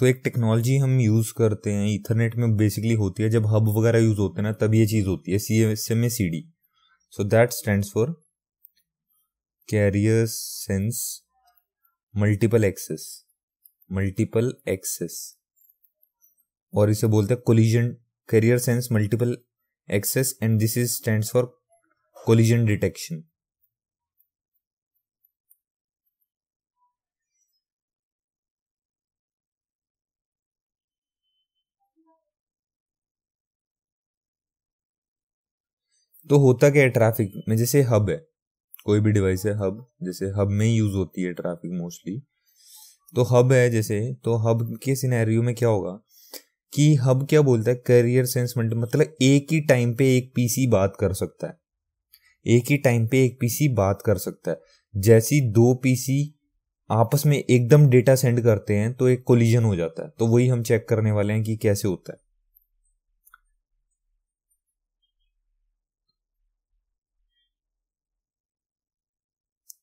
तो एक टेक्नोलॉजी हम यूज़ करते हैं इथरनेट में बेसिकली होती है जब हब वगैरह यूज़ होते हैं ना तब ये चीज़ होती है C S M A C D so that stand for carrier sense multiple access multiple access और इसे बोलते हैं collision carrier sense multiple access and this is stand for collision detection तो होता क्या है ट्रैफिक में जैसे हब है कोई भी डिवाइस है हब जैसे हब में ही यूज़ होती है ट्रैफिक मोस्टली तो हब है जैसे तो हब के सिनेरियो में क्या होगा कि हब क्या बोलता है करियर सेंस मतलब एक ही टाइम पे एक पीसी बात कर सकता है एक ही टाइम पे एक पीसी बात कर सकता है जैसी दो पीसी आपस में एकदम डेटा सेंड करते हैं तो एक कोलिजन हो जाता है तो वही हम चेक करने वाले हैं कि कैसे होता है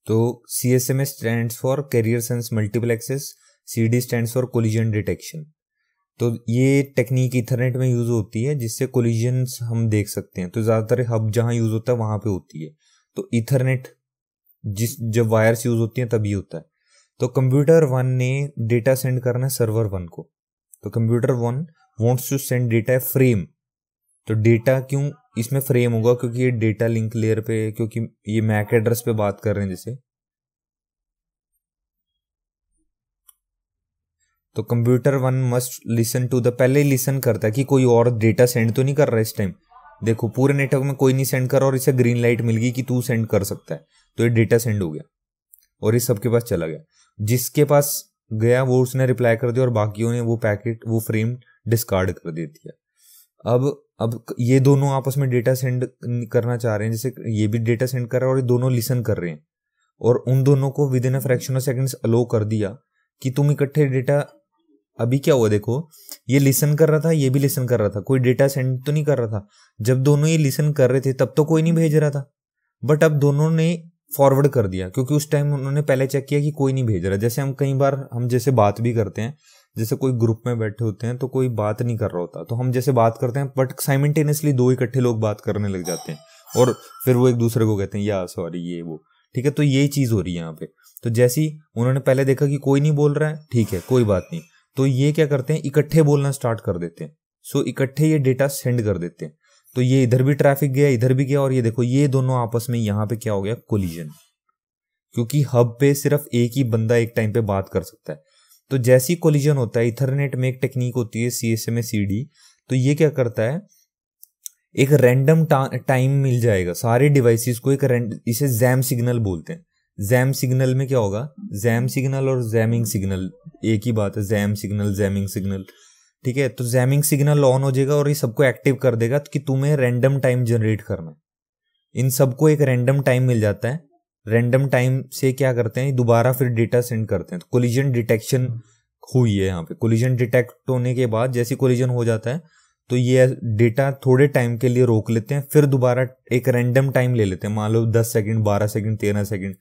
तो C S M S stand for carrier sense multiple access C D stand for collision detection तो ये टेक्निक इथरनेट में यूज़ होती है जिससे कोलिजन्स हम देख सकते हैं तो ज़्यादातर हब जहां यूज़ होता है वहां पे होती है तो इथरनेट जिस जब वायर्स यूज़ होती हैं तभी होता है तो कंप्यूटर वन ने डेटा सेंड करना है सर्वर वन को तो computer one wants to send data frame तो डेटा क्यों इसमें फ्रेम होगा क्योंकि ये डेटा लिंक लेयर पे क्योंकि ये मैक एड्रेस पे बात कर रहे हैं जैसे तो computer one must listen to the पहले ही लिसन करता है कि कोई और डेटा सेंड तो नहीं कर रहा इस टाइम देखो पूरे नेटवर्क में कोई नहीं सेंड कर रहा और इसे ग्रीन लाइट मिल गई कि तू सेंड कर सकता है तो ये डेटा सेंड हो गया और ये सबके पास चला गया जिसके पास गया वो उसने रिप्लाई कर दिया और बाकियों ने वो पैकेट वो फ्रेम डिस्कार्ड कर दे दिया अब अब ये दोनों आपस में डेटा सेंड करना चाह रहे हैं जैसे ये भी डेटा सेंड कर रहा है और ये दोनों लिसन कर रहे हैं और उन दोनों को within a fraction of seconds allow कर दिया कि तुम इकट्ठे डेटा अभी क्या हुआ देखो ये लिसन कर रहा था ये भी लिसन कर रहा था कोई डेटा सेंड तो नहीं कर रहा था जब दोनों ये लिसन कर रहे थे तब तो कोई नहीं भेज रहा था बट अब दोनों ने फॉरवर्ड कर दिया क्योंकि उस टाइम उन्होंने पहले चेक किया कि कोई नहीं भेज रहा जैसे हम कई बार हम जैसे बात भी करते हैं जैसे कोई ग्रुप में बैठे होते हैं तो कोई बात नहीं कर रहा होता तो हम जैसे बात करते हैं बट साइमेंटेनियसली दो इकट्ठे लोग बात करने लग जाते हैं और फिर वो एक दूसरे को कहते हैं या सॉरी ये वो ठीक है तो ये चीज़ हो रही है यहाँ पे तो जैसी उन्होंने पहले देखा कि कोई नहीं बोल रहा है ठीक है कोई बात नहीं तो ये क्या करते हैं इकट्ठे बोलना स्टार्ट कर देते हैं सो इकट्ठे ये डेटा सेंड कर देते हैं तो ये इधर भी ट्रैफिक गया इधर भी गया और ये देखो ये दोनों आपस में यहाँ पे क्या हो गया कोलिजन क्योंकि हब पे सिर्फ एक ही बंदा एक टाइम पे बात कर सकता है तो जैसी कोलिजन होता है इथरनेट में एक टेक्निक होती है C S M A C D तो ये क्या करता है एक रैंडम टाइम मिल जाएगा सारे डिवाइसेस को एक इसे जैम सिग्नल बोलते हैं जैम सिग्नल में क्या होगा जैम सिग्नल और जैमिंग सिग्नल एक ही बात है जैम सिग्नल जैमिंग सिग्नल ठीक है तो जैमिंग सिग्नल ऑन हो जाएगा और ये सबको एक्टिव कर देगा कि तुम्हें रैंडम टाइम जनरेट करना है इन सबको एक रैंडम टाइम मिल जाता है रेंडम टाइम से क्या करते हैं दोबारा फिर डेटा सेंड करते हैं तो कोलिजन डिटेक्शन हुई है यहाँ पे कोलिजन डिटेक्ट होने के बाद जैसे कोलिजन हो जाता है तो ये डेटा थोड़े टाइम के लिए रोक लेते हैं फिर दोबारा एक रैंडम टाइम ले लेते हैं मान लो दस सेकेंड बारह सेकेंड तेरह सेकेंड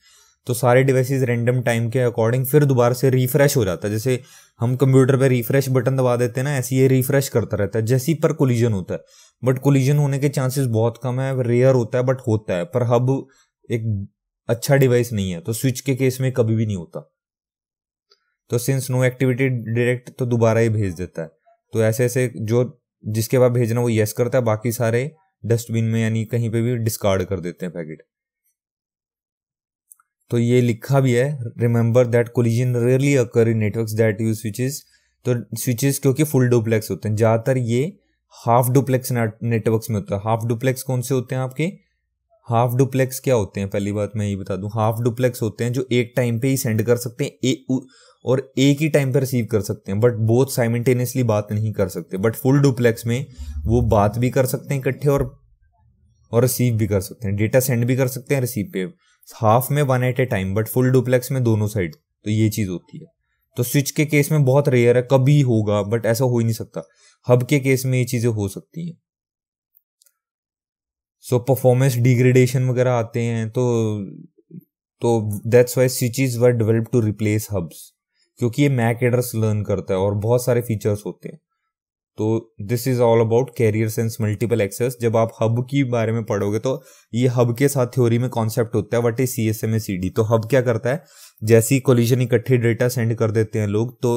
तो सारे डिवाइसेस रैंडम टाइम के अकॉर्डिंग फिर दोबारा से रिफ्रेश हो जाता है जैसे हम कंप्यूटर पे रिफ्रेश बटन दबा देते हैं ना ऐसे ये रिफ्रेश करता रहता है जैसी पर कोलिजन होता है बट कोलिजन होने के चांसेस बहुत कम है रेयर होता है बट होता है पर हब एक अच्छा डिवाइस नहीं है तो स्विच के केस में कभी भी नहीं होता तो सिंस नो एक्टिविटी डायरेक्ट तो दोबारा ही भेज देता है तो ऐसे ऐसे जो जिसके बाद भेजना वो यस करता है बाकी सारे डस्टबिन में यानी कहीं पे भी डिस्कार्ड कर देते हैं पैकेट तो ये लिखा भी है remember that collision rarely occur in network that you switches तो स्विचेस क्योंकि फुल डुप्लेक्स होते हैं ज़्यादातर ये हाफ डुप्लेक्स नेटवर्क्स में होता है हाफ डुप्लेक्स कौन से होते हैं आपके हाफ डुप्लेक्स क्या होते हैं पहली बात मैं ये बता दूं हाफ डुप्लेक्स होते हैं जो एक टाइम पे ही सेंड कर सकते हैं ए, उ, और एक ही टाइम पे रिसीव कर सकते हैं बट बोथ साइमेंटेनियसली बात नहीं कर सकते बट फुल डुप्लेक्स में वो बात भी कर सकते हैं इकट्ठे और और रिसीव भी कर सकते हैं डेटा सेंड भी कर सकते हैं रिसीव पे हाफ में one at a time but full duplex में दोनों साइड तो ये चीज़ होती है तो स्विच के केस में बहुत रेयर है कभी होगा बट ऐसा हो ही नहीं सकता हब के केस में ये चीज़ें हो सकती हैं सो परफॉर्मेंस डिग्रेडेशन वगैरह आते हैं तो तो that's why switches were develop to replace hubs क्योंकि ये मैक एड्रेस लर्न करता है और बहुत सारे फीचर्स होते हैं तो this is all about carrier sense multiple access जब आप हब की बारे में पढ़ोगे तो ये हब के साथ थ्योरी में कॉन्सेप्ट होता है what is C S M A C D तो हब क्या करता है जैसे ही कोलिजन इकट्ठे डेटा सेंड कर देते हैं लोग तो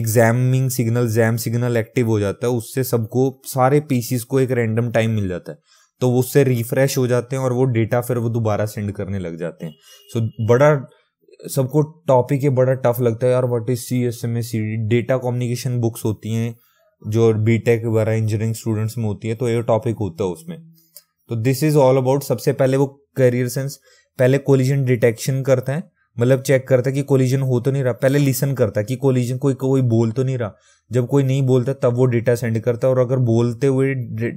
एग्जामिंग सिग्नल जैम सिग्नल एक्टिव हो जाता है उससे सबको सारे पीसीस को एक रैंडम टाइम मिल जाता है तो वो उससे रिफ्रेश हो जाते हैं और वो डेटा फिर वो दोबारा सेंड करने लग जाते हैं सो so, बड़ा सबको टॉपिक ये बड़ा टफ लगता है यार what is C S M S C D data communication books होती हैं जो बी टेक वगैरह इंजीनियरिंग स्टूडेंट्स में होती है तो ये टॉपिक होता है उसमें तो दिस इज ऑल अबाउट सबसे पहले वो करियर सेंस पहले कोलिजन डिटेक्शन करता है मतलब चेक करता कि कोलिजन हो तो नहीं रहा पहले लिसन करता कि कोलिजन कोई कोई बोल तो नहीं रहा जब कोई नहीं बोलता तब वो डेटा सेंड करता और अगर बोलते हुए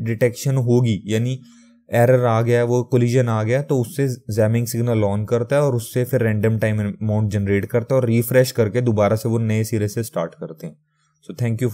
डिटेक्शन होगी यानी एरर आ गया वो कोलिजन आ गया तो उससे जैमिंग सिग्नल ऑन करता है और उससे फिर रैंडम टाइम अमाउंट जनरेट करता है और रिफ्रेश करके दोबारा से वो नए सिरे से स्टार्ट करते हैं सो थैंक यू